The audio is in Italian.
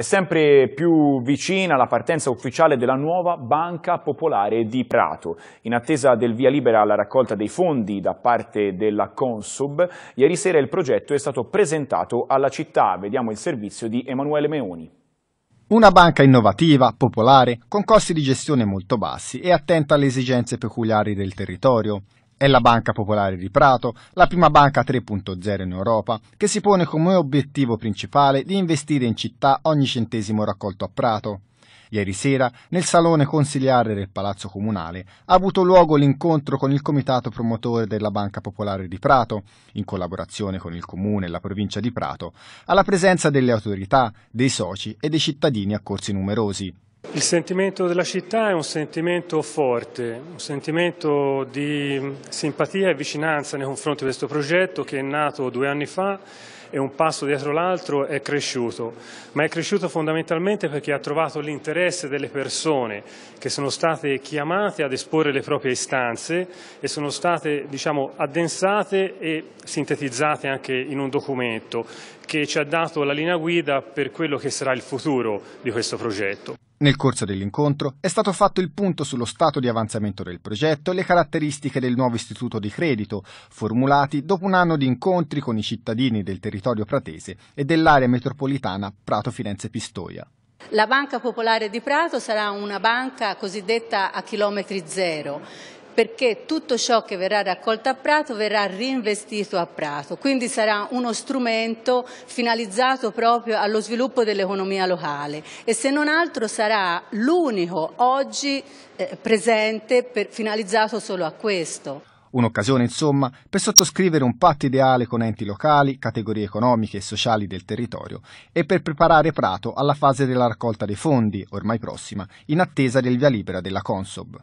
È sempre più vicina la partenza ufficiale della nuova Banca Popolare di Prato. In attesa del via libera alla raccolta dei fondi da parte della Consub, ieri sera il progetto è stato presentato alla città. Vediamo il servizio di Emanuele Meoni. Una banca innovativa, popolare, con costi di gestione molto bassi e attenta alle esigenze peculiari del territorio. È la Banca Popolare di Prato, la prima banca 3.0 in Europa, che si pone come obiettivo principale di investire in città ogni centesimo raccolto a Prato. Ieri sera, nel salone consigliare del Palazzo Comunale, ha avuto luogo l'incontro con il comitato promotore della Banca Popolare di Prato, in collaborazione con il Comune e la provincia di Prato, alla presenza delle autorità, dei soci e dei cittadini accorsi numerosi. Il sentimento della città è un sentimento forte, un sentimento di simpatia e vicinanza nei confronti di questo progetto che è nato due anni fa e un passo dietro l'altro è cresciuto, ma è cresciuto fondamentalmente perché ha trovato l'interesse delle persone che sono state chiamate ad esporre le proprie istanze e sono state diciamo, addensate e sintetizzate anche in un documento che ci ha dato la linea guida per quello che sarà il futuro di questo progetto. Nel corso dell'incontro è stato fatto il punto sullo stato di avanzamento del progetto e le caratteristiche del nuovo istituto di credito, formulati dopo un anno di incontri con i cittadini del territorio pratese e dell'area metropolitana Prato-Firenze-Pistoia. La Banca Popolare di Prato sarà una banca cosiddetta a chilometri zero, perché tutto ciò che verrà raccolto a Prato verrà reinvestito a Prato, quindi sarà uno strumento finalizzato proprio allo sviluppo dell'economia locale e se non altro sarà l'unico oggi eh, presente per, finalizzato solo a questo. Un'occasione, insomma, per sottoscrivere un patto ideale con enti locali, categorie economiche e sociali del territorio e per preparare Prato alla fase della raccolta dei fondi, ormai prossima, in attesa del via libera della Consob.